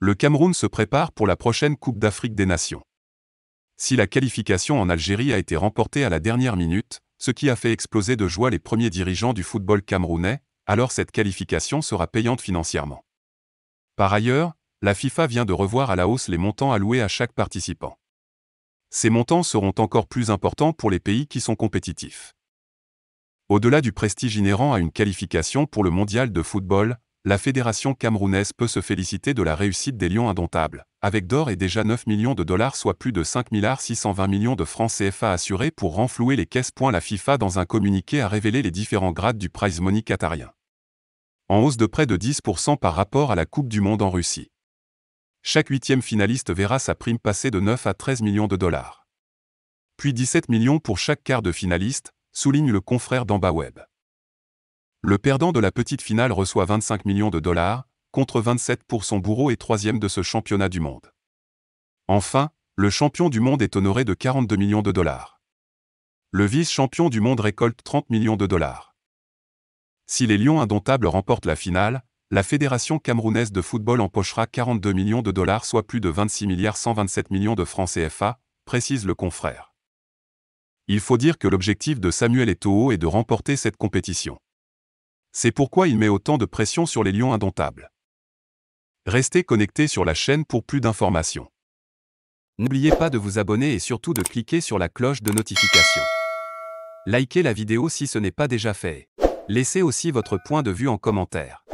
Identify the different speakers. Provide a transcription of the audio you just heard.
Speaker 1: le Cameroun se prépare pour la prochaine Coupe d'Afrique des Nations. Si la qualification en Algérie a été remportée à la dernière minute, ce qui a fait exploser de joie les premiers dirigeants du football camerounais, alors cette qualification sera payante financièrement. Par ailleurs, la FIFA vient de revoir à la hausse les montants alloués à chaque participant. Ces montants seront encore plus importants pour les pays qui sont compétitifs. Au-delà du prestige inhérent à une qualification pour le mondial de football, la fédération camerounaise peut se féliciter de la réussite des Lions indomptables, avec d'or et déjà 9 millions de dollars soit plus de 5 620 millions de francs CFA assurés pour renflouer les caisses. La FIFA dans un communiqué a révélé les différents grades du prize money qatarien. En hausse de près de 10% par rapport à la Coupe du Monde en Russie. Chaque huitième finaliste verra sa prime passer de 9 à 13 millions de dollars. Puis 17 millions pour chaque quart de finaliste, souligne le confrère d'Ambaweb. Le perdant de la petite finale reçoit 25 millions de dollars, contre 27 pour son bourreau et troisième de ce championnat du monde. Enfin, le champion du monde est honoré de 42 millions de dollars. Le vice-champion du monde récolte 30 millions de dollars. Si les Lions indomptables remportent la finale, la Fédération camerounaise de football empochera 42 millions de dollars, soit plus de 26 milliards 127 millions de francs CFA, précise le confrère. Il faut dire que l'objectif de Samuel Eto'o est de remporter cette compétition. C'est pourquoi il met autant de pression sur les lions indomptables. Restez connectés sur la chaîne pour plus d'informations. N'oubliez pas de vous abonner et surtout de cliquer sur la cloche de notification. Likez la vidéo si ce n'est pas déjà fait. Laissez aussi votre point de vue en commentaire.